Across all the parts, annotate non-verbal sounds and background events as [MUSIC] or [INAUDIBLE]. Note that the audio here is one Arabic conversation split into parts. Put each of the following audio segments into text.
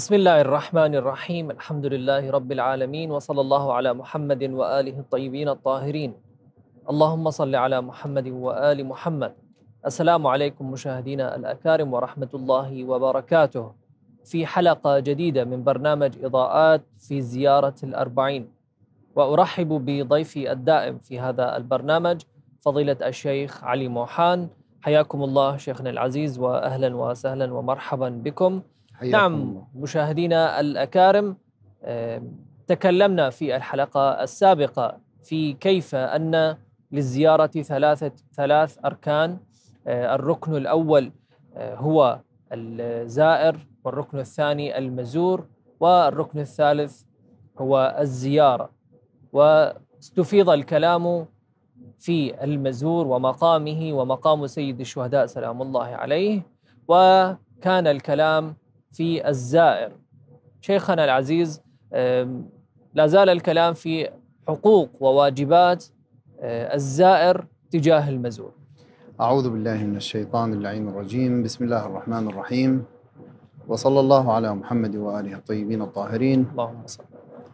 بسم الله الرحمن الرحيم الحمد لله رب العالمين وصلى الله على محمد وآله الطيبين الطاهرين اللهم صل على محمد وآل محمد السلام عليكم مشاهدينا الأكارم ورحمة الله وبركاته في حلقة جديدة من برنامج إضاءات في زيارة الأربعين وأرحب بضيفي الدائم في هذا البرنامج فضيلة الشيخ علي موحان حياكم الله شيخنا العزيز وأهلا وسهلا ومرحبا بكم نعم مشاهدينا الأكارم آه، تكلمنا في الحلقة السابقة في كيف أن للزيارة ثلاثة ثلاث أركان آه، الركن الأول آه، هو الزائر والركن الثاني المزور والركن الثالث هو الزيارة واستفيض الكلام في المزور ومقامه ومقام سيد الشهداء سلام الله عليه وكان الكلام في الزائر شيخنا العزيز لا زال الكلام في حقوق وواجبات آه، الزائر تجاه المزور أعوذ بالله من الشيطان اللعين الرجيم بسم الله الرحمن الرحيم وصلى الله على محمد وآله الطيبين الطاهرين اللهم صل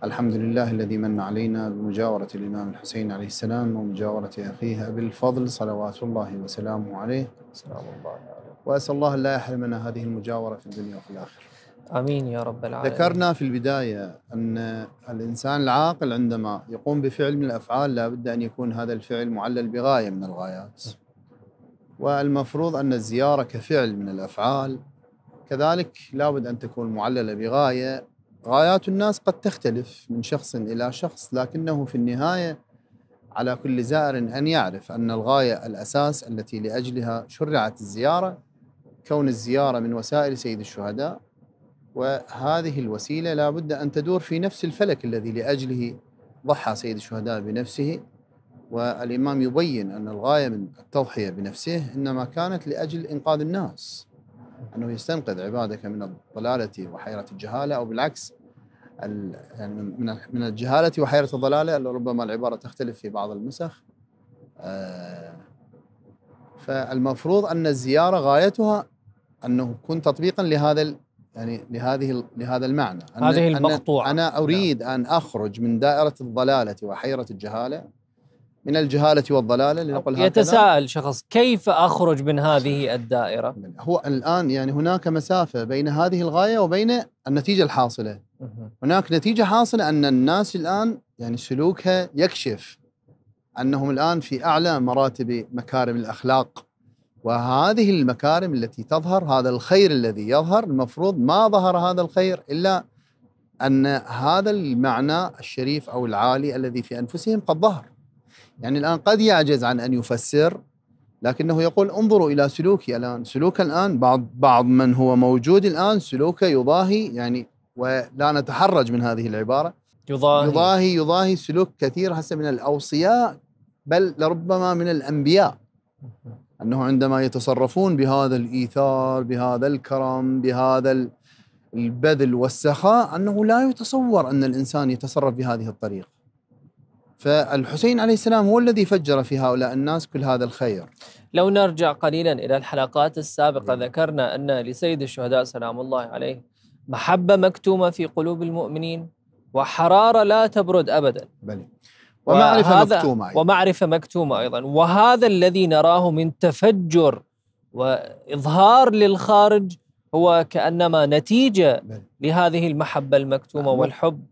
الحمد لله الذي من علينا بمجاورة الإمام الحسين عليه السلام ومجاورة أخيه بالفضل صلوات الله وسلامه عليه سلام الله عليه وأسأل الله أن لا يحرمنا هذه المجاورة في الدنيا وفي الآخرة امين يا رب العالمين ذكرنا في البدايه ان الانسان العاقل عندما يقوم بفعل من الافعال لابد ان يكون هذا الفعل معلل بغايه من الغايات والمفروض ان الزياره كفعل من الافعال كذلك لابد ان تكون معلله بغايه غايات الناس قد تختلف من شخص الى شخص لكنه في النهايه على كل زائر ان يعرف ان الغايه الاساس التي لاجلها شرعت الزياره كون الزيارة من وسائل سيد الشهداء وهذه الوسيلة لا بد أن تدور في نفس الفلك الذي لأجله ضحى سيد الشهداء بنفسه والإمام يبين أن الغاية من التضحية بنفسه إنما كانت لأجل إنقاذ الناس أنه يستنقذ عبادك من الضلالة وحيرة الجهالة أو بالعكس يعني من من الجهالة وحيرة الضلالة ربما العبارة تختلف في بعض النسخ آه، فالمفروض أن الزيارة غايتها انه كن تطبيقا لهذا يعني لهذه لهذا المعنى هذه المقطوعة أنا نعم. أريد أن أخرج من دائرة الضلالة وحيرة الجهالة من الجهالة والضلالة لنقل هكذا يتساءل شخص كيف أخرج من هذه الدائرة؟ هو الآن يعني هناك مسافة بين هذه الغاية وبين النتيجة الحاصلة هناك نتيجة حاصلة أن الناس الآن يعني سلوكها يكشف أنهم الآن في أعلى مراتب مكارم الأخلاق وهذه المكارم التي تظهر هذا الخير الذي يظهر المفروض ما ظهر هذا الخير الا ان هذا المعنى الشريف او العالي الذي في انفسهم قد ظهر. يعني الان قد يعجز عن ان يفسر لكنه يقول انظروا الى سلوكي الان، سلوك الان بعض بعض من هو موجود الان سلوكه يضاهي يعني ولا نتحرج من هذه العباره يضاهي يضاهي يضاهي سلوك كثير هسه من الاوصياء بل لربما من الانبياء. انه عندما يتصرفون بهذا الايثار بهذا الكرم بهذا البذل والسخاء انه لا يتصور ان الانسان يتصرف بهذه الطريقه فالحسين عليه السلام هو الذي فجر في هؤلاء الناس كل هذا الخير لو نرجع قليلا الى الحلقات السابقه نعم. ذكرنا ان لسيد الشهداء سلام الله عليه محبه مكتومه في قلوب المؤمنين وحراره لا تبرد ابدا بلي. ومعرفة مكتومة أيضا. ومعرفة مكتومة أيضا وهذا الذي نراه من تفجر وإظهار للخارج هو كأنما نتيجة لهذه المحبة المكتومة والحب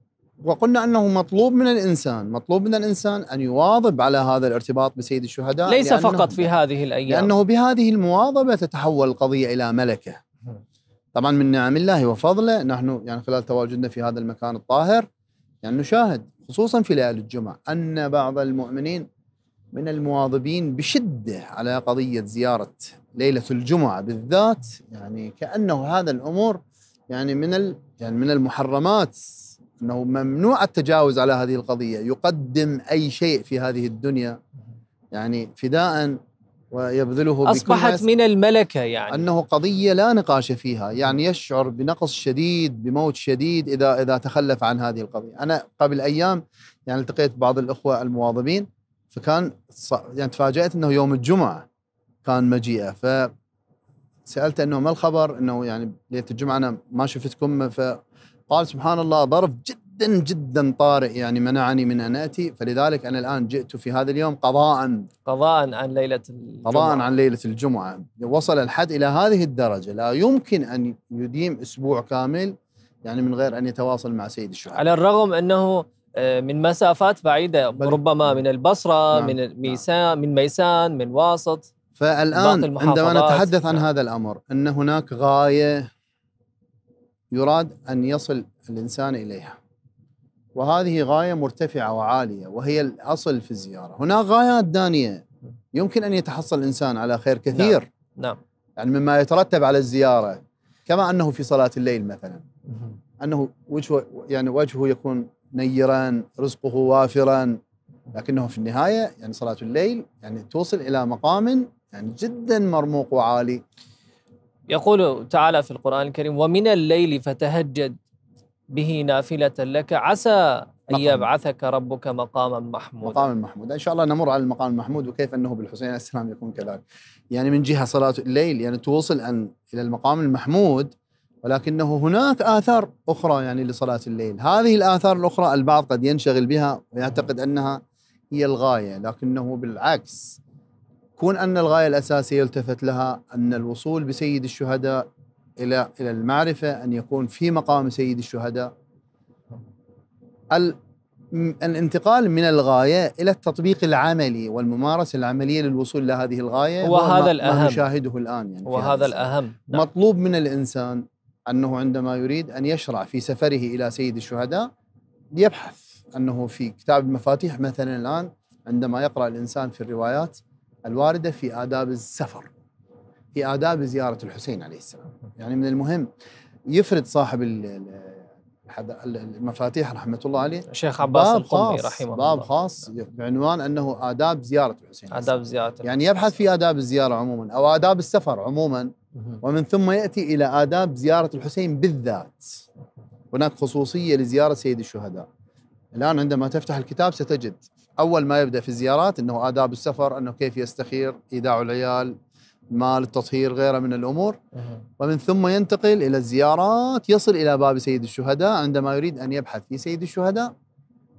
وقلنا انه مطلوب من الانسان، مطلوب من الانسان ان يواظب على هذا الارتباط بسيد الشهداء ليس فقط في هذه الايام لانه بهذه المواظبه تتحول القضيه الى ملكه. طبعا من نعم الله وفضله نحن يعني خلال تواجدنا في هذا المكان الطاهر يعني نشاهد خصوصا في ليالي الجمعة أن بعض المؤمنين من المواظبين بشدة على قضية زيارة ليلة الجمعة بالذات يعني كأنه هذا الأمور يعني من يعني من المحرمات أنه ممنوع التجاوز على هذه القضية يقدم أي شيء في هذه الدنيا يعني فداء ويبذله أصبحت من الملكة يعني أنه قضية لا نقاش فيها يعني يشعر بنقص شديد بموت شديد إذا إذا تخلف عن هذه القضية أنا قبل أيام يعني التقيت بعض الأخوة المواظبين فكان يعني تفاجأت أنه يوم الجمعة كان مجيئه ف انه ما الخبر انه يعني ليله الجمعه انا ما شفتكم فقال سبحان الله ظرف جدا جدا جدا طارئ يعني منعني من ان اتي فلذلك انا الان جئت في هذا اليوم قضاء قضاء عن ليله الجمعه قضاء عن ليله الجمعه وصل الحد الى هذه الدرجه لا يمكن ان يديم اسبوع كامل يعني من غير ان يتواصل مع سيد الشهداء على الرغم انه آه، من مسافات بعيده ربما من البصره نعم. من نعم. ميسان من ميسان من واسط فالان عندما نتحدث عن نعم. هذا الامر ان هناك غايه يراد ان يصل الانسان اليها وهذه غاية مرتفعة وعالية وهي الأصل في الزيارة هناك غايات دانية يمكن أن يتحصل الإنسان على خير نعم، كثير نعم. نعم يعني مما يترتب على الزيارة كما أنه في صلاة الليل مثلا أنه وجهه يعني وجهه يكون نيرا رزقه وافرا لكنه في النهاية يعني صلاة الليل يعني توصل إلى مقام يعني جدا مرموق وعالي يقول تعالى في القرآن الكريم ومن الليل فتهجد به نافلة لك عسى أن يبعثك ربك مقاما محمودا مقاما محمودا إن شاء الله نمر على المقام المحمود وكيف أنه بالحسين عليه السلام يكون كذلك يعني من جهة صلاة الليل يعني توصل أن إلى المقام المحمود ولكنه هناك آثار أخرى يعني لصلاة الليل هذه الآثار الأخرى البعض قد ينشغل بها ويعتقد أنها هي الغاية لكنه بالعكس كون أن الغاية الأساسية يلتفت لها أن الوصول بسيد الشهداء إلى إلى المعرفة أن يكون في مقام سيد الشهداء الانتقال من الغاية إلى التطبيق العملي والممارسة العملية للوصول إلى هذه الغاية وهذا الأهم ما نشاهده الآن يعني وهذا الأهم نعم. مطلوب من الإنسان أنه عندما يريد أن يشرع في سفره إلى سيد الشهداء يبحث أنه في كتاب المفاتيح مثلا الآن عندما يقرأ الإنسان في الروايات الواردة في آداب السفر في آداب زيارة الحسين عليه السلام يعني من المهم يفرد صاحب المفاتيح رحمه الله عليه الشيخ عباس باب خاص رحمه الله باب خاص بعنوان انه اداب زياره الحسين اداب زياره يعني الحسين. يعني يبحث في اداب الزياره عموما او اداب السفر عموما ومن ثم ياتي الى اداب زياره الحسين بالذات هناك خصوصيه لزياره سيد الشهداء الان عندما تفتح الكتاب ستجد اول ما يبدا في الزيارات انه اداب السفر انه كيف يستخير ايداع العيال مال التطهير غيره من الامور ومن ثم ينتقل الى الزيارات يصل الى باب سيد الشهداء عندما يريد ان يبحث في سيد الشهداء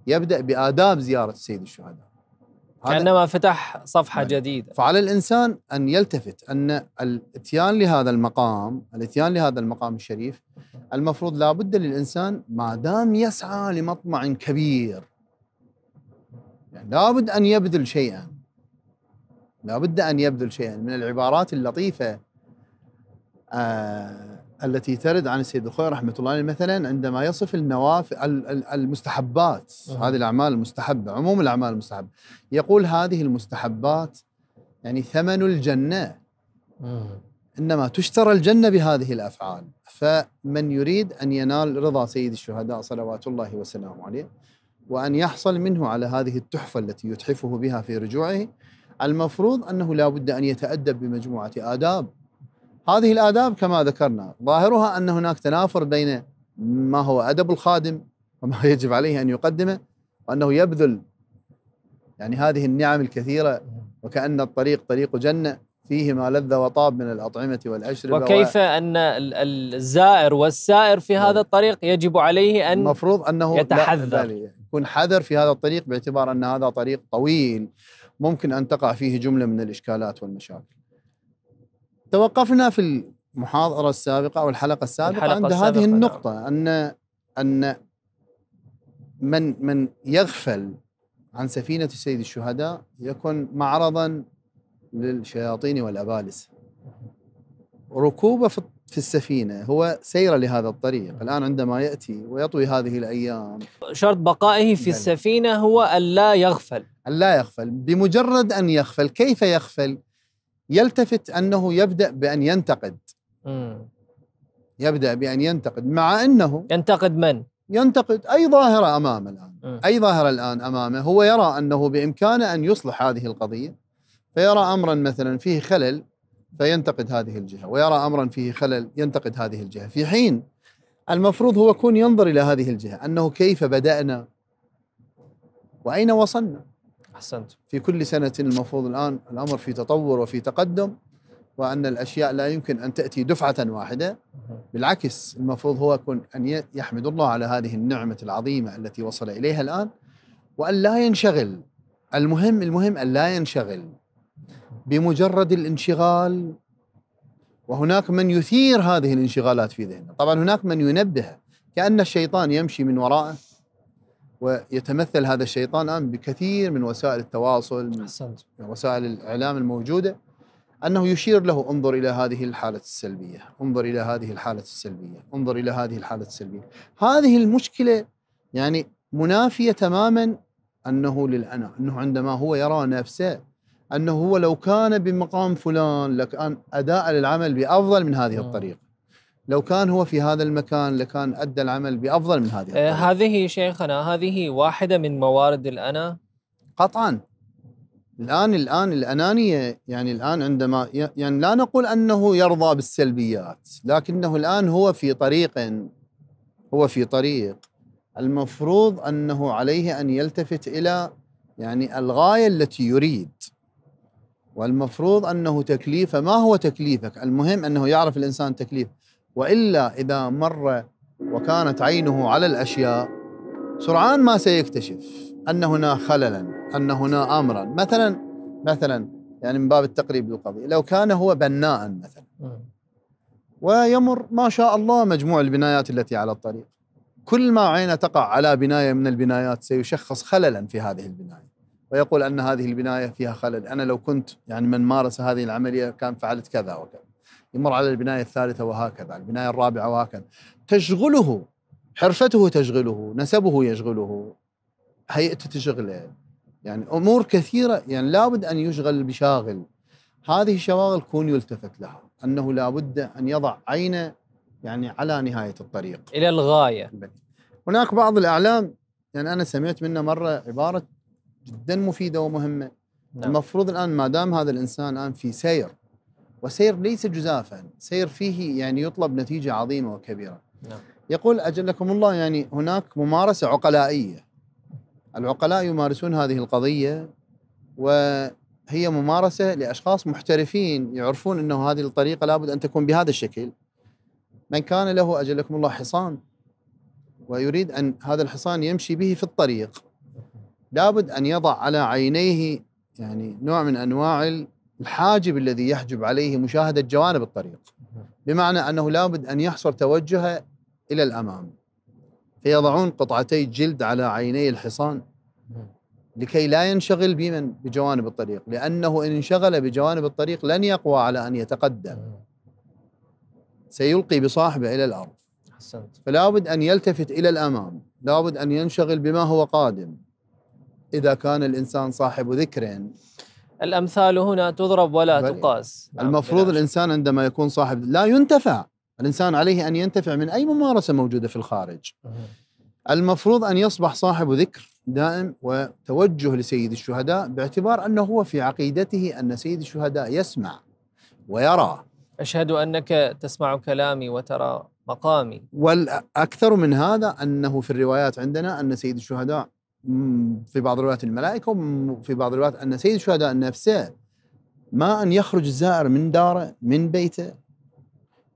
يبدا باداب زياره سيد الشهداء كانما فتح صفحه يعني جديده فعلى الانسان ان يلتفت ان الاتيان لهذا المقام الاتيان لهذا المقام الشريف المفروض لابد للانسان ما دام يسعى لمطمع كبير يعني لابد ان يبذل شيئا لا بد أن يبذل شيئا من العبارات اللطيفة آه التي ترد عن السيد الخوي رحمة الله عليه مثلا عندما يصف النوافل المستحبات أه. هذه الأعمال المستحبة عموم الأعمال المستحبة يقول هذه المستحبات يعني ثمن الجنة أه. إنما تشترى الجنة بهذه الأفعال فمن يريد أن ينال رضا سيد الشهداء صلوات الله وسلامه عليه وأن يحصل منه على هذه التحفة التي يتحفه بها في رجوعه المفروض أنه لا بد أن يتأدب بمجموعة آداب هذه الآداب كما ذكرنا ظاهرها أن هناك تنافر بين ما هو أدب الخادم وما [LAUGHS] يجب عليه أن يقدمه وأنه يبذل يعني هذه النعم الكثيرة وكأن الطريق طريق جنة فيه ما لذ وطاب من الأطعمة والأشربة وكيف و... أن الزائر والسائر في هذا نعم. الطريق يجب عليه أن المفروض أنه يتحذر يكون حذر في هذا الطريق باعتبار أن هذا طريق طويل ممكن أن تقع فيه جملة من الإشكالات والمشاكل توقفنا في المحاضرة السابقة أو الحلقة السابقة الحلقة عند السابقة هذه نعم. النقطة نعم. أن أن من من يغفل عن سفينة سيد الشهداء يكون معرضا للشياطين والأبالسة ركوبه في في السفينة هو سير لهذا الطريق نعم. الآن عندما يأتي ويطوي هذه الأيام شرط بقائه في بل. السفينة هو ألا يغفل ألا يغفل بمجرد أن يغفل كيف يغفل يلتفت أنه يبدأ بأن ينتقد م. يبدأ بأن ينتقد مع أنه ينتقد من؟ ينتقد أي ظاهرة أمامه الآن م. أي ظاهرة الآن أمامه هو يرى أنه بإمكانه أن يصلح هذه القضية فيرى أمرا مثلا فيه خلل فينتقد هذه الجهة ويرى أمرا فيه خلل ينتقد هذه الجهة في حين المفروض هو يكون ينظر إلى هذه الجهة أنه كيف بدأنا وأين وصلنا أحسنت في كل سنة المفروض الآن الأمر في تطور وفي تقدم وأن الأشياء لا يمكن أن تأتي دفعة واحدة بالعكس المفروض هو يكون أن يحمد الله على هذه النعمة العظيمة التي وصل إليها الآن وأن لا ينشغل المهم المهم أن لا ينشغل بمجرد الانشغال وهناك من يثير هذه الانشغالات في ذهنه طبعا هناك من ينبه كأن الشيطان يمشي من وراءه ويتمثل هذا الشيطان الآن بكثير من وسائل التواصل من وسائل الإعلام الموجودة أنه يشير له انظر إلى هذه الحالة السلبية انظر إلى هذه الحالة السلبية انظر إلى هذه الحالة السلبية هذه المشكلة يعني منافية تماما أنه للأنا أنه عندما هو يرى نفسه انه هو لو كان بمقام فلان لكان اداء للعمل بافضل من هذه آه. الطريقه لو كان هو في هذا المكان لكان ادى العمل بافضل من هذه آه، الطريقة. هذه شيخنا هذه واحده من موارد الانا قطعا الان الان الانانيه يعني الان عندما يعني لا نقول انه يرضى بالسلبيات لكنه الان هو في طريق هو في طريق المفروض انه عليه ان يلتفت الى يعني الغايه التي يريد والمفروض أنه تكليفه ما هو تكليفك المهم أنه يعرف الإنسان تكليفه وإلا إذا مر وكانت عينه على الأشياء سرعان ما سيكتشف أن هنا خللا أن هنا أمرا مثلا مثلا يعني من باب التقريب للقضية لو كان هو بناء مثلا ويمر ما شاء الله مجموع البنايات التي على الطريق كل ما عينه تقع على بناية من البنايات سيشخص خللا في هذه البناية ويقول ان هذه البنايه فيها خلل، انا لو كنت يعني من مارس هذه العمليه كان فعلت كذا وكذا. يمر على البنايه الثالثه وهكذا، البنايه الرابعه وهكذا. تشغله حرفته تشغله، نسبه يشغله، هيئته تشغله. يعني امور كثيره يعني لابد ان يشغل بشاغل. هذه الشواغل كون يلتفت لها، انه لابد ان يضع عينه يعني على نهايه الطريق. الى الغايه. هناك بعض الاعلام يعني انا سمعت منه مره عباره جدا مفيده ومهمه نعم. المفروض الان ما دام هذا الانسان الان في سير وسير ليس جزافا سير فيه يعني يطلب نتيجه عظيمه وكبيره نعم. يقول اجلكم الله يعني هناك ممارسه عقلائيه العقلاء يمارسون هذه القضيه وهي ممارسه لاشخاص محترفين يعرفون انه هذه الطريقه لابد ان تكون بهذا الشكل من كان له اجلكم الله حصان ويريد ان هذا الحصان يمشي به في الطريق لابد ان يضع على عينيه يعني نوع من انواع الحاجب الذي يحجب عليه مشاهده جوانب الطريق بمعنى انه لابد ان يحصر توجهه الى الامام فيضعون قطعتي جلد على عيني الحصان لكي لا ينشغل بمن بجوانب الطريق لأنه إن انشغل بجوانب الطريق لن يقوى على أن يتقدم سيلقي بصاحبه إلى الأرض حسنت. فلا بد أن يلتفت إلى الأمام لا بد أن ينشغل بما هو قادم إذا كان الإنسان صاحب ذكر الأمثال هنا تضرب ولا تقاس نعم، المفروض الإنسان عندما يكون صاحب لا ينتفع الإنسان عليه أن ينتفع من أي ممارسة موجودة في الخارج المفروض أن يصبح صاحب ذكر دائم وتوجه لسيد الشهداء باعتبار أنه هو في عقيدته أن سيد الشهداء يسمع ويرى أشهد أنك تسمع كلامي وترى مقامي والأكثر من هذا أنه في الروايات عندنا أن سيد الشهداء في بعض الروايات الملائكة وفي بعض الروايات أن سيد الشهداء نفسه ما أن يخرج الزائر من داره من بيته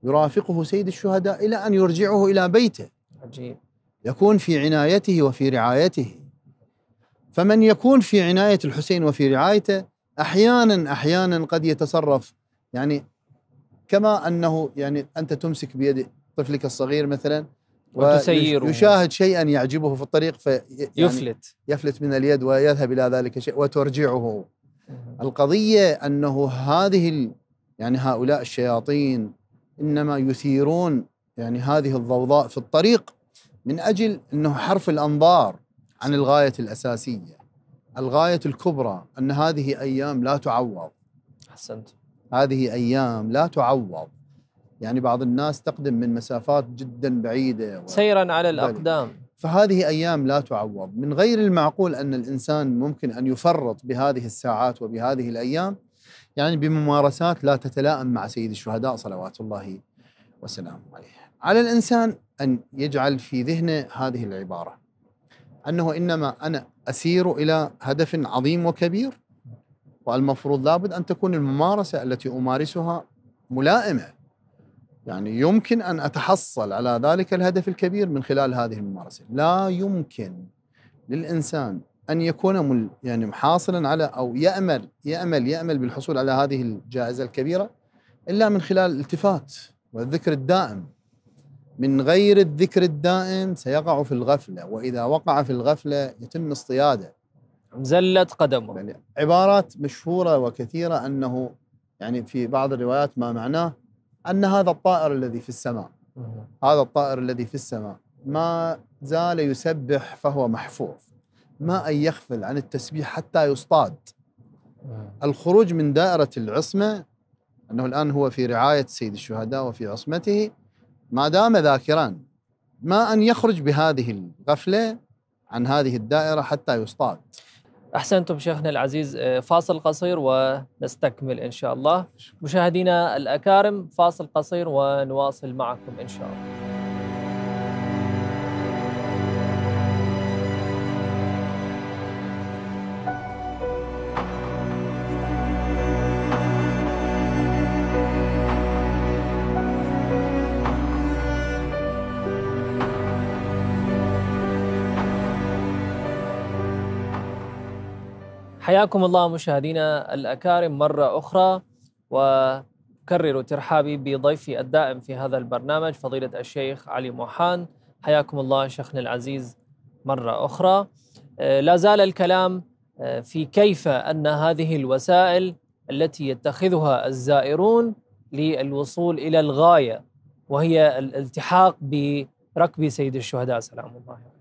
يرافقه سيد الشهداء إلى أن يرجعه إلى بيته عجيب يكون في عنايته وفي رعايته فمن يكون في عناية الحسين وفي رعايته أحيانا أحيانا قد يتصرف يعني كما أنه يعني أنت تمسك بيد طفلك الصغير مثلا وتسيره يشاهد شيئا يعجبه في الطريق فيفلت يعني يفلت من اليد ويذهب الى ذلك الشيء وترجعه القضيه انه هذه يعني هؤلاء الشياطين انما يثيرون يعني هذه الضوضاء في الطريق من اجل انه حرف الانظار عن الغايه الاساسيه الغايه الكبرى ان هذه ايام لا تعوض احسنت هذه ايام لا تعوض يعني بعض الناس تقدم من مسافات جدا بعيده و... سيرا على الاقدام فهذه ايام لا تعوض، من غير المعقول ان الانسان ممكن ان يفرط بهذه الساعات وبهذه الايام يعني بممارسات لا تتلائم مع سيد الشهداء صلوات الله وسلامه عليه. على الانسان ان يجعل في ذهنه هذه العباره انه انما انا اسير الى هدف عظيم وكبير والمفروض لابد ان تكون الممارسه التي امارسها ملائمه يعني يمكن ان اتحصل على ذلك الهدف الكبير من خلال هذه الممارسه، لا يمكن للانسان ان يكون مل يعني محاصلا على او يامل يامل يامل بالحصول على هذه الجائزه الكبيره الا من خلال الالتفات والذكر الدائم. من غير الذكر الدائم سيقع في الغفله، واذا وقع في الغفله يتم اصطياده. زلت قدمه. يعني عبارات مشهوره وكثيره انه يعني في بعض الروايات ما معناه ان هذا الطائر الذي في السماء هذا الطائر الذي في السماء ما زال يسبح فهو محفوظ ما ان يغفل عن التسبيح حتى يصطاد الخروج من دائره العصمه انه الان هو في رعايه سيد الشهداء وفي عصمته ما دام ذاكرا ما ان يخرج بهذه الغفله عن هذه الدائره حتى يصطاد أحسنتم شيخنا العزيز آه، فاصل قصير ونستكمل إن شاء الله مشاهدينا الأكارم فاصل قصير ونواصل معكم إن شاء الله حياكم الله مشاهدينا الأكارم مرة أخرى وكرر ترحابي بضيفي الدائم في هذا البرنامج فضيلة الشيخ علي موحان حياكم الله شيخنا العزيز مرة أخرى آه، لا زال الكلام آه، في كيف أن هذه الوسائل التي يتخذها الزائرون للوصول إلى الغاية وهي الالتحاق بركب سيد الشهداء سلام الله عليه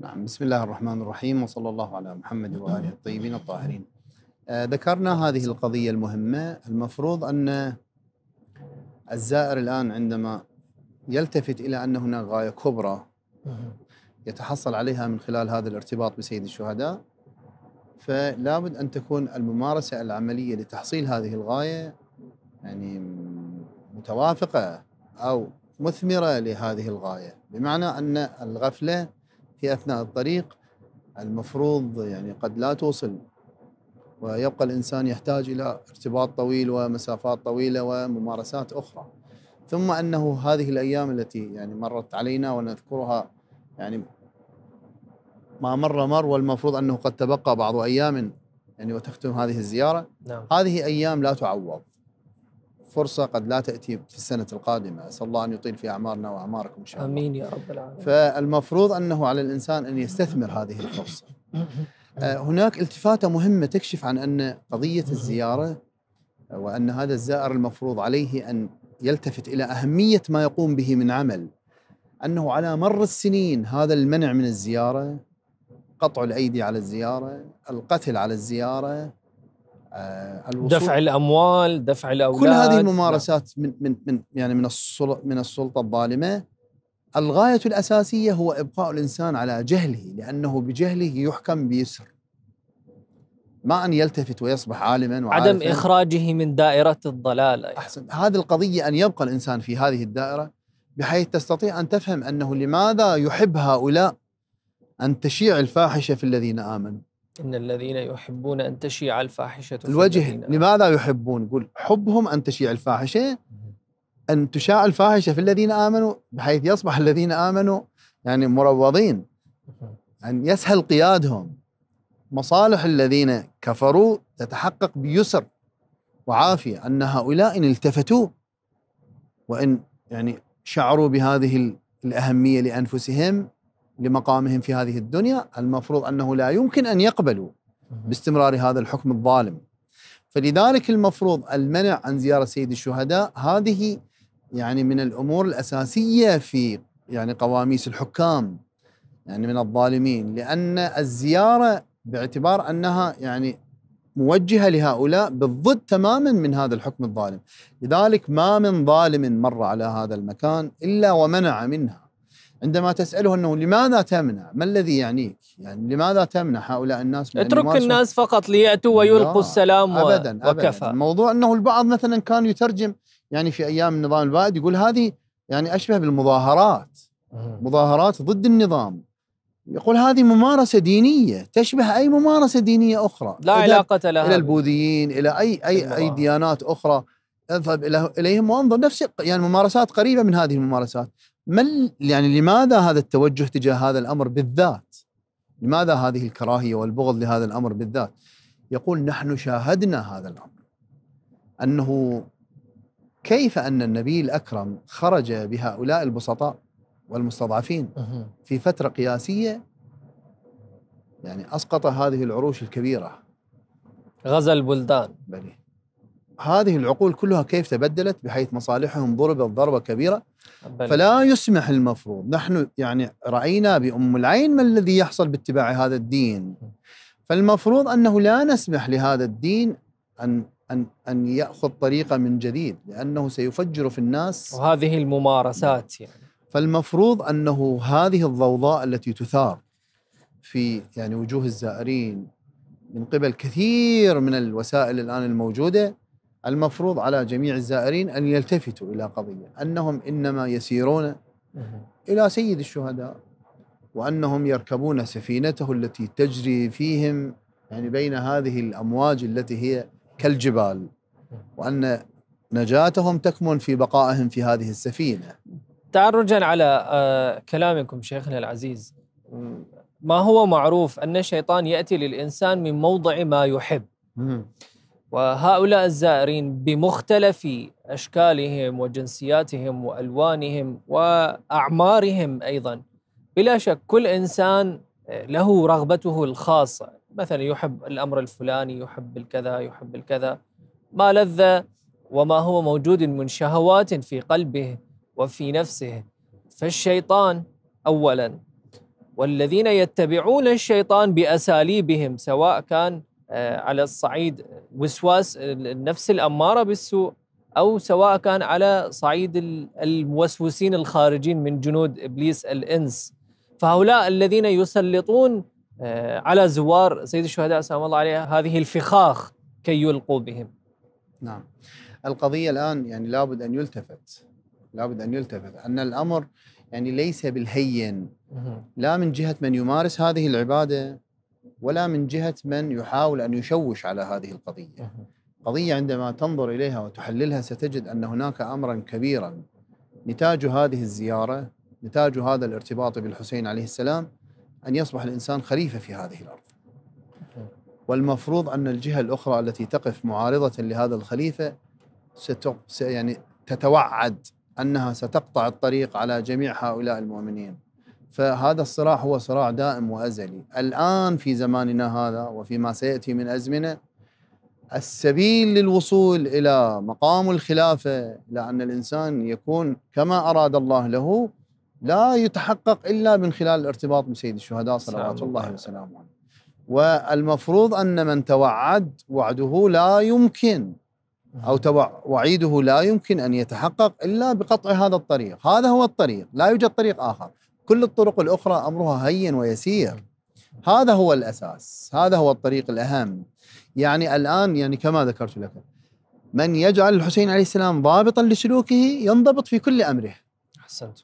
نعم بسم الله الرحمن الرحيم وصلى الله على محمد وآله الطيبين الطاهرين آه، ذكرنا هذه القضية المهمة المفروض أن الزائر الآن عندما يلتفت إلى أن هناك غاية كبرى يتحصل عليها من خلال هذا الارتباط بسيد الشهداء فلا بد أن تكون الممارسة العملية لتحصيل هذه الغاية يعني متوافقة أو مثمرة لهذه الغاية بمعنى أن الغفلة في اثناء الطريق المفروض يعني قد لا توصل ويبقى الانسان يحتاج الى ارتباط طويل ومسافات طويله وممارسات اخرى ثم انه هذه الايام التي يعني مرت علينا ونذكرها يعني ما مر مر والمفروض انه قد تبقى بعض ايام يعني وتختم هذه الزياره نعم. هذه ايام لا تعوض فرصة قد لا تأتي في السنة القادمة أسأل الله أن يطيل في أعمارنا وأعماركم إن شاء الله آمين يا رب العالمين فالمفروض أنه على الإنسان أن يستثمر هذه الفرصة [LAUGHS] آه، هناك التفاتة مهمة تكشف عن أن قضية الزيارة وأن هذا الزائر المفروض عليه أن يلتفت إلى أهمية ما يقوم به من عمل أنه على مر السنين هذا المنع من الزيارة قطع الأيدي على الزيارة القتل على الزيارة آه، دفع الاموال دفع الاولاد كل هذه الممارسات من من من يعني من من السلطه الظالمه الغايه الاساسيه هو ابقاء الانسان على جهله لانه بجهله يحكم بيسر ما ان يلتفت ويصبح عالما وعارفاً. عدم اخراجه من دائره الضلال احسن هذه القضيه ان يبقى الانسان في هذه الدائره بحيث تستطيع ان تفهم انه لماذا يحب هؤلاء ان تشيع الفاحشه في الذين امنوا إن الذين يحبون أن تشيع الفاحشة الوجه لماذا يحبون يقول حبهم أن تشيع الفاحشة أن تشاع الفاحشة في الذين آمنوا بحيث يصبح الذين آمنوا يعني مروضين أن يسهل قيادهم مصالح الذين كفروا تتحقق بيسر وعافية أن هؤلاء إن التفتوا وإن يعني شعروا بهذه الأهمية لأنفسهم لمقامهم في هذه الدنيا المفروض انه لا يمكن ان يقبلوا باستمرار هذا الحكم الظالم فلذلك المفروض المنع عن زياره سيد الشهداء هذه يعني من الامور الاساسيه في يعني قواميس الحكام يعني من الظالمين لان الزياره باعتبار انها يعني موجهه لهؤلاء بالضد تماما من هذا الحكم الظالم لذلك ما من ظالم مر على هذا المكان الا ومنع منها عندما تسأله أنه لماذا تمنع ما الذي يعنيك يعني لماذا تمنع هؤلاء الناس من اترك الناس فقط ليأتوا ويلقوا السلام أبدا, و... أبداً وكفى الموضوع أنه البعض مثلا كان يترجم يعني في أيام النظام البائد يقول هذه يعني أشبه بالمظاهرات مظاهرات ضد النظام يقول هذه ممارسة دينية تشبه أي ممارسة دينية أخرى لا علاقة لها إلى البوذيين إلى أي أي أي ديانات أخرى اذهب اليهم وانظر نفس يعني ممارسات قريبه من هذه الممارسات، ما يعني لماذا هذا التوجه تجاه هذا الامر بالذات؟ لماذا هذه الكراهيه والبغض لهذا الامر بالذات؟ يقول نحن شاهدنا هذا الامر انه كيف ان النبي الاكرم خرج بهؤلاء البسطاء والمستضعفين في فتره قياسيه يعني اسقط هذه العروش الكبيره غزا البلدان بلي. هذه العقول كلها كيف تبدلت بحيث مصالحهم ضربت ضربه كبيره فلا يسمح المفروض نحن يعني راينا بام العين ما الذي يحصل باتباع هذا الدين فالمفروض انه لا نسمح لهذا الدين ان ان ان ياخذ طريقه من جديد لانه سيفجر في الناس وهذه الممارسات يعني فالمفروض انه هذه الضوضاء التي تثار في يعني وجوه الزائرين من قبل كثير من الوسائل الان الموجوده المفروض على جميع الزائرين أن يلتفتوا إلى قضية أنهم إنما يسيرون إلى سيد الشهداء وأنهم يركبون سفينته التي تجري فيهم يعني بين هذه الأمواج التي هي كالجبال وأن نجاتهم تكمن في بقائهم في هذه السفينة تعرجا على آه، كلامكم شيخنا العزيز ما هو معروف أن الشيطان يأتي للإنسان من موضع ما يحب وهؤلاء الزائرين بمختلف اشكالهم وجنسياتهم والوانهم واعمارهم ايضا بلا شك كل انسان له رغبته الخاصه مثلا يحب الامر الفلاني يحب الكذا يحب الكذا ما لذ وما هو موجود من شهوات في قلبه وفي نفسه فالشيطان اولا والذين يتبعون الشيطان باساليبهم سواء كان آه، على الصعيد وسواس النفس الاماره بالسوء او سواء كان على صعيد الموسوسين الخارجين من جنود ابليس الانس فهؤلاء الذين يسلطون آه، على زوار سيد الشهداء سلام الله عليه هذه الفخاخ كي يلقوا بهم نعم القضيه الان يعني لابد ان يلتفت لابد ان يلتفت ان الامر يعني ليس بالهين لا من جهه من يمارس هذه العباده ولا من جهه من يحاول ان يشوش على هذه القضيه. قضيه عندما تنظر اليها وتحللها ستجد ان هناك امرا كبيرا نتاج هذه الزياره، نتاج هذا الارتباط بالحسين عليه السلام ان يصبح الانسان خليفه في هذه الارض. والمفروض ان الجهه الاخرى التي تقف معارضه لهذا الخليفه ست يعني تتوعد انها ستقطع الطريق على جميع هؤلاء المؤمنين فهذا الصراع هو صراع دائم وازلي الان في زماننا هذا وفيما سياتي من ازمنه السبيل للوصول الى مقام الخلافه لان الانسان يكون كما اراد الله له لا يتحقق الا من خلال الارتباط بسيد الشهداء صلوات الله وسلامه عليه والمفروض ان من توعد وعده لا يمكن او وعيده لا يمكن ان يتحقق الا بقطع هذا الطريق، هذا هو الطريق، لا يوجد طريق اخر. كل الطرق الأخرى أمرها هين ويسير هذا هو الأساس هذا هو الطريق الأهم يعني الآن يعني كما ذكرت لكم من يجعل الحسين عليه السلام ضابطا لسلوكه ينضبط في كل أمره أحسنت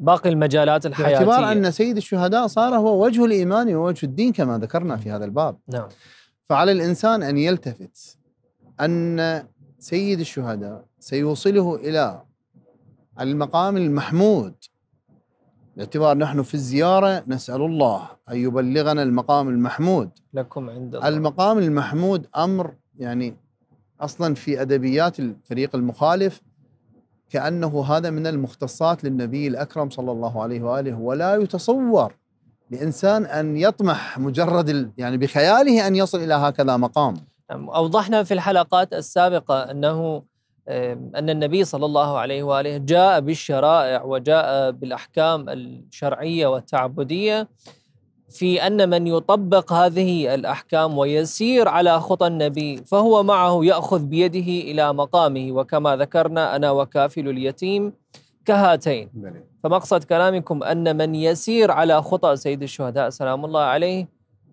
باقي المجالات الحياتية باعتبار أن سيد الشهداء صار هو وجه الإيمان ووجه الدين كما ذكرنا في هذا الباب نعم فعلى الإنسان أن يلتفت أن سيد الشهداء سيوصله إلى المقام المحمود باعتبار نحن في الزيارة نسأل الله أن يبلغنا المقام المحمود لكم عند الله. المقام المحمود أمر يعني أصلا في أدبيات الفريق المخالف كأنه هذا من المختصات للنبي الأكرم صلى الله عليه وآله ولا يتصور لإنسان أن يطمح مجرد يعني بخياله أن يصل إلى هكذا مقام نعم، أوضحنا في الحلقات السابقة أنه أن النبي صلى الله عليه وآله جاء بالشرائع وجاء بالأحكام الشرعية والتعبدية في أن من يطبق هذه الأحكام ويسير على خطى النبي فهو معه يأخذ بيده إلى مقامه وكما ذكرنا أنا وكافل اليتيم كهاتين فمقصد كلامكم أن من يسير على خطى سيد الشهداء سلام الله عليه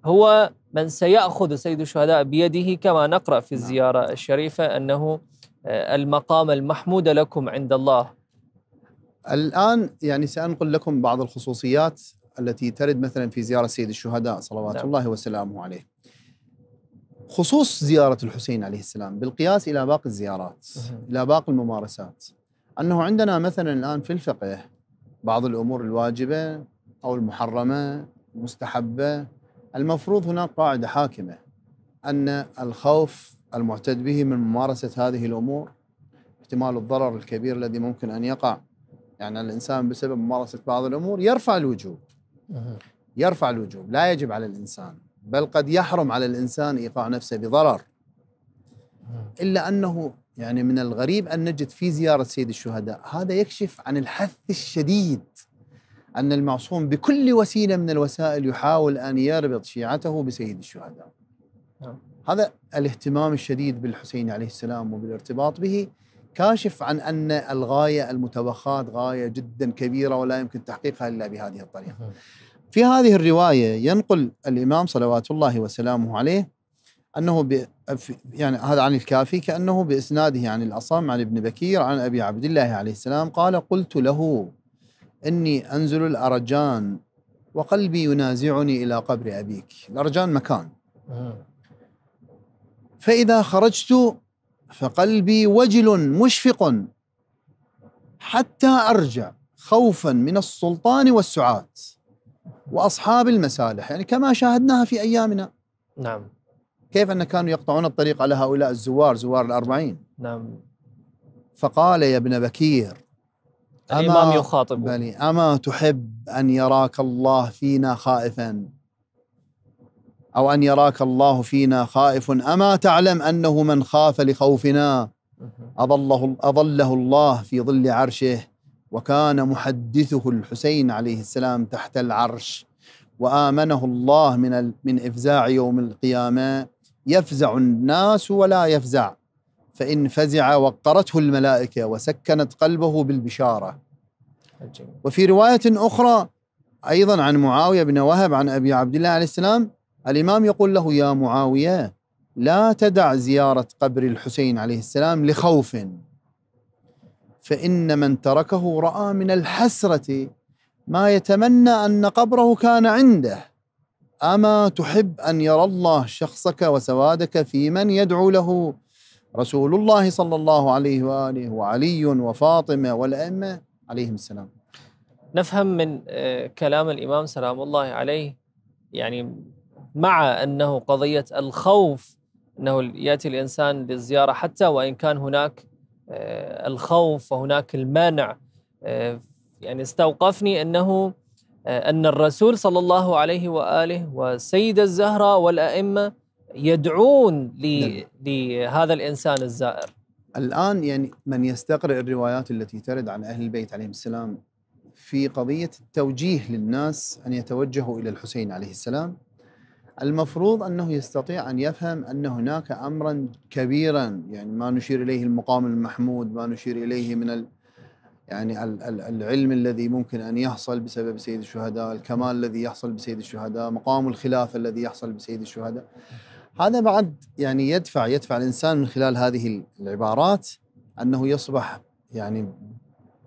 هو من سيأخذ سيد الشهداء بيده كما نقرأ في نعم. الزيارة الشريفة أنه آه، المقام المحمود لكم عند الله الآن يعني سأنقل لكم بعض الخصوصيات التي ترد مثلا في زيارة سيد الشهداء صلوات نعم. الله وسلامه عليه خصوص زيارة الحسين عليه السلام بالقياس إلى باقي الزيارات إلى باقي الممارسات أنه عندنا مثلا الآن في الفقه بعض الأمور الواجبة أو المحرمة المستحبة المفروض هناك قاعدة حاكمة أن الخوف المعتد به من ممارسة هذه الأمور احتمال الضرر الكبير الذي ممكن أن يقع يعني الإنسان بسبب ممارسة بعض الأمور يرفع الوجوب يرفع الوجوب لا يجب على الإنسان بل قد يحرم على الإنسان إيقاع نفسه بضرر إلا أنه يعني من الغريب أن نجد في زيارة سيد الشهداء هذا يكشف عن الحث الشديد أن المعصوم بكل وسيلة من الوسائل يحاول أن يربط شيعته بسيد الشهداء نعم. هذا الاهتمام الشديد بالحسين عليه السلام وبالارتباط به كاشف عن ان الغايه المتوخاه غايه جدا كبيره ولا يمكن تحقيقها الا بهذه الطريقه. في هذه الروايه ينقل الامام صلوات الله وسلامه عليه انه ب... يعني هذا عن الكافي كانه باسناده عن الاصم عن ابن بكير عن ابي عبد الله عليه السلام قال قلت له اني انزل الارجان وقلبي ينازعني الى قبر ابيك، الارجان مكان. فإذا خرجت فقلبي وجل مشفق حتى أرجع خوفا من السلطان والسعاة وأصحاب المسالح يعني كما شاهدناها في أيامنا نعم كيف أن كانوا يقطعون الطريق على هؤلاء الزوار زوار الأربعين نعم فقال يا ابن بكير الإمام يخاطب أما تحب أن يراك الله فينا خائفا أو أن يراك الله فينا خائف أما تعلم أنه من خاف لخوفنا أظله, أظله الله في ظل عرشه وكان محدثه الحسين عليه السلام تحت العرش وآمنه الله من, من إفزاع يوم القيامة يفزع الناس ولا يفزع فإن فزع وقرته الملائكة وسكنت قلبه بالبشارة وفي رواية أخرى أيضا عن معاوية بن وهب عن أبي عبد الله عليه السلام الإمام يقول له يا معاوية لا تدع زيارة قبر الحسين عليه السلام لخوف فإن من تركه رأى من الحسرة ما يتمنى أن قبره كان عنده أما تحب أن يرى الله شخصك وسوادك في من يدعو له رسول الله صلى الله عليه وآله وعلي وفاطمة والأئمة عليهم السلام نفهم من آه، كلام الإمام سلام الله عليه يعني مع انه قضيه الخوف انه ياتي الانسان للزياره حتى وان كان هناك آه، الخوف وهناك المانع آه، يعني استوقفني انه آه، ان الرسول صلى الله عليه واله وسيد الزهراء والائمه يدعون نعم. لهذا الانسان الزائر. الان يعني من يستقرئ الروايات التي ترد عن اهل البيت عليهم السلام في قضيه التوجيه للناس ان يتوجهوا الى الحسين عليه السلام المفروض انه يستطيع ان يفهم ان هناك امرا كبيرا يعني ما نشير اليه المقام المحمود ما نشير اليه من ال يعني العلم الذي ممكن ان يحصل بسبب سيد الشهداء، الكمال الذي يحصل بسيد الشهداء، مقام الخلافه الذي يحصل بسيد الشهداء. هذا بعد يعني يدفع يدفع الانسان من خلال هذه العبارات انه يصبح يعني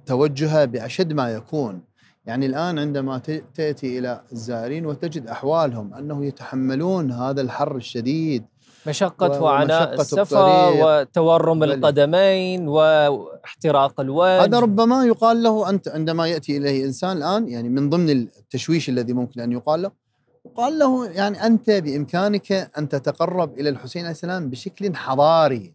توجهه باشد ما يكون يعني الآن عندما تأتي إلى الزائرين وتجد أحوالهم أنه يتحملون هذا الحر الشديد مشقة وعناء السفر وتورم القدمين واحتراق الوجه هذا ربما يقال له أنت عندما يأتي إليه إنسان الآن يعني من ضمن التشويش الذي ممكن أن يقال له قال له يعني أنت بإمكانك أن تتقرب إلى الحسين عليه السلام بشكل حضاري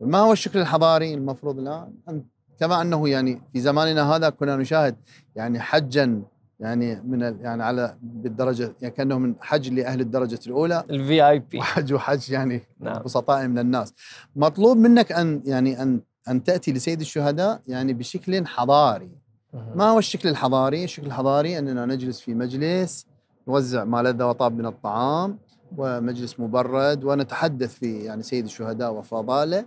ما هو الشكل الحضاري المفروض الآن أن كما انه يعني في زماننا هذا كنا نشاهد يعني حجا يعني من يعني على بالدرجه يعني كانه من حج لاهل الدرجه الاولى الفي اي بي وحج وحج يعني نعم. بسطاء من الناس مطلوب منك ان يعني ان ان تاتي لسيد الشهداء يعني بشكل حضاري ما هو الشكل الحضاري؟ الشكل الحضاري اننا نجلس في مجلس نوزع ما لذ وطاب من الطعام ومجلس مبرد ونتحدث في يعني سيد الشهداء وفضاله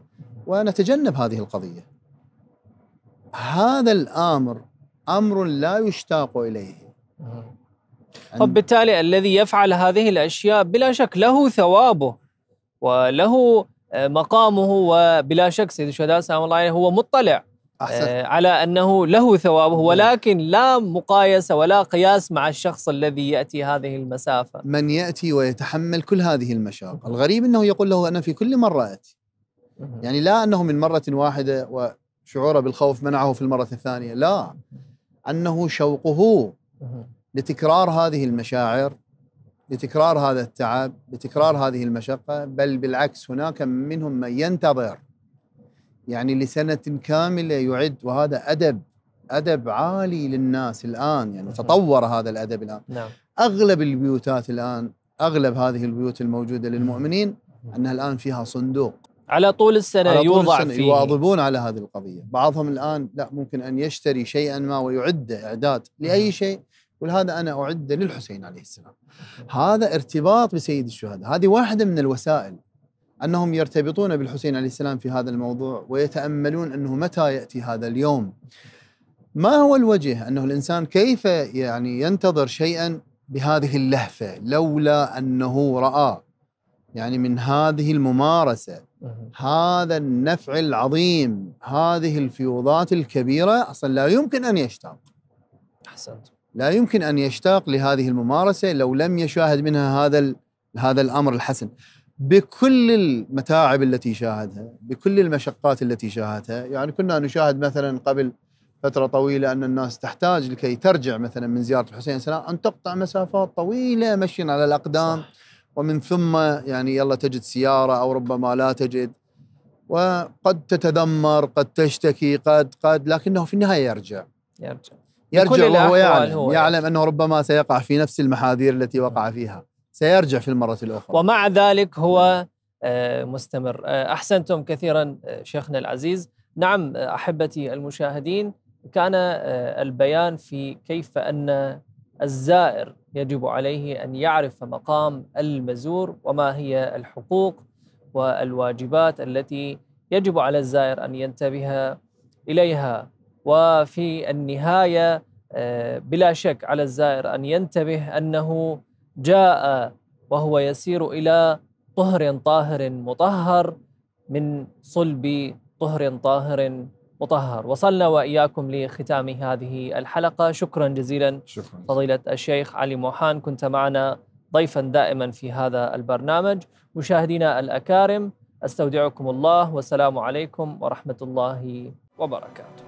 ونتجنب هذه القضيه هذا الامر امر لا يشتاق اليه طب بالتالي الذي يفعل هذه الاشياء بلا شك له ثوابه وله آه، مقامه وبلا شك سيد الشهداء سلام الله عليه هو مطلع أحسن. آه، على انه له ثوابه ولكن لا مقايسه ولا قياس مع الشخص الذي ياتي هذه المسافه من ياتي ويتحمل كل هذه المشاق الغريب انه يقول له انا في كل مره اتي يعني لا انه من مره واحده شعوره بالخوف منعه في المرة الثانية لا أنه شوقه لتكرار هذه المشاعر لتكرار هذا التعب لتكرار هذه المشقة بل بالعكس هناك منهم من ينتظر يعني لسنة كاملة يعد وهذا أدب أدب عالي للناس الآن يعني تطور هذا الأدب الآن نعم. أغلب البيوتات الآن أغلب هذه البيوت الموجودة للمؤمنين أنها الآن فيها صندوق على طول السنه على طول يوضع السنة فيه يواظبون على هذه القضيه بعضهم الان لا ممكن ان يشتري شيئا ما ويعده اعداد لاي شيء يقول هذا انا اعده للحسين عليه السلام هذا ارتباط بسيد الشهداء هذه واحده من الوسائل انهم يرتبطون بالحسين عليه السلام في هذا الموضوع ويتاملون انه متى ياتي هذا اليوم ما هو الوجه انه الانسان كيف يعني ينتظر شيئا بهذه اللهفه لولا انه راى يعني من هذه الممارسه هذا النفع العظيم هذه الفيوضات الكبيرة أصلا لا يمكن أن يشتاق أحسنت لا يمكن أن يشتاق لهذه الممارسة لو لم يشاهد منها هذا هذا الأمر الحسن بكل المتاعب التي شاهدها بكل المشقات التي شاهدها يعني كنا نشاهد مثلا قبل فترة طويلة أن الناس تحتاج لكي ترجع مثلا من زيارة الحسين السلام أن تقطع مسافات طويلة مشيا على الأقدام صح. ومن ثم يعني يلا تجد سيارة أو ربما لا تجد وقد تتذمر قد تشتكي قد قد لكنه في النهاية يرجع يرجع يرجع وهو يعلم هو يعلم أنه ربما سيقع في نفس المحاذير التي وقع نعم. فيها سيرجع في المرة الأخرى ومع ذلك هو نعم. آه، مستمر آه، أحسنتم كثيرا آه، شيخنا العزيز نعم أحبتي المشاهدين كان البيان في كيف أن الزائر يجب عليه ان يعرف مقام المزور وما هي الحقوق والواجبات التي يجب على الزائر ان ينتبه اليها وفي النهايه آه، بلا شك على الزائر ان ينتبه انه جاء وهو يسير الى طهر طاهر مطهر من صلب طهر طاهر مطهر وصلنا وإياكم لختام هذه الحلقة شكرا جزيلا شكرا. فضيلة الشيخ علي موحان كنت معنا ضيفا دائما في هذا البرنامج مشاهدينا الأكارم استودعكم الله والسلام عليكم ورحمة الله وبركاته